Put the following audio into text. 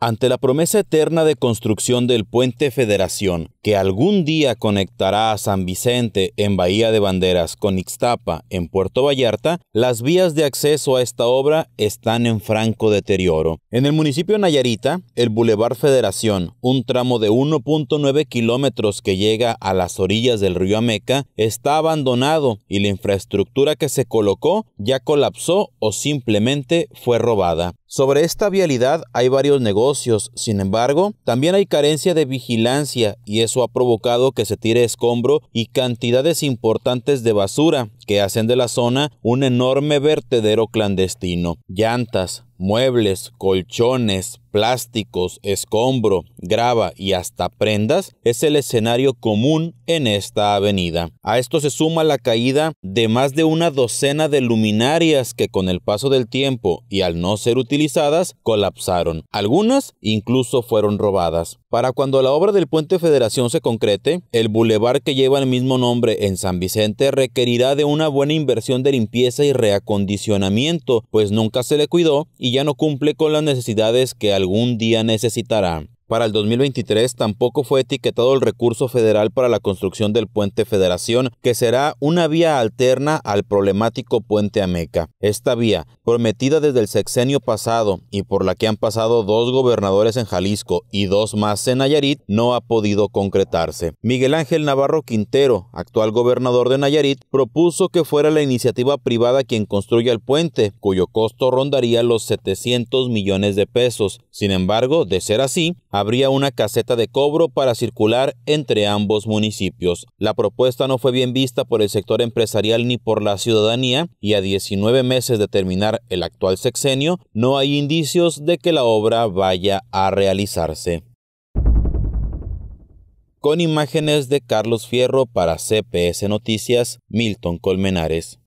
Ante la promesa eterna de construcción del puente Federación, que algún día conectará a San Vicente en Bahía de Banderas con Ixtapa en Puerto Vallarta, las vías de acceso a esta obra están en franco deterioro. En el municipio Nayarita, el Boulevard Federación, un tramo de 1.9 kilómetros que llega a las orillas del río Ameca, está abandonado y la infraestructura que se colocó ya colapsó o simplemente fue robada. Sobre esta vialidad hay varios negocios sin embargo, también hay carencia de vigilancia y eso ha provocado que se tire escombro y cantidades importantes de basura que hacen de la zona un enorme vertedero clandestino. Llantas, muebles, colchones, plásticos, escombro, grava y hasta prendas es el escenario común en esta avenida. A esto se suma la caída de más de una docena de luminarias que con el paso del tiempo y al no ser utilizadas colapsaron. Algunas incluso fueron robadas. Para cuando la obra del puente Federación se concrete, el bulevar que lleva el mismo nombre en San Vicente requerirá de una buena inversión de limpieza y reacondicionamiento, pues nunca se le cuidó y y ya no cumple con las necesidades que algún día necesitará. Para el 2023 tampoco fue etiquetado el recurso federal para la construcción del puente Federación, que será una vía alterna al problemático puente Ameca. Esta vía, prometida desde el sexenio pasado y por la que han pasado dos gobernadores en Jalisco y dos más en Nayarit, no ha podido concretarse. Miguel Ángel Navarro Quintero, actual gobernador de Nayarit, propuso que fuera la iniciativa privada quien construya el puente, cuyo costo rondaría los 700 millones de pesos. Sin embargo, de ser así, habría una caseta de cobro para circular entre ambos municipios. La propuesta no fue bien vista por el sector empresarial ni por la ciudadanía y a 19 meses de terminar el actual sexenio no hay indicios de que la obra vaya a realizarse. Con imágenes de Carlos Fierro para CPS Noticias, Milton Colmenares.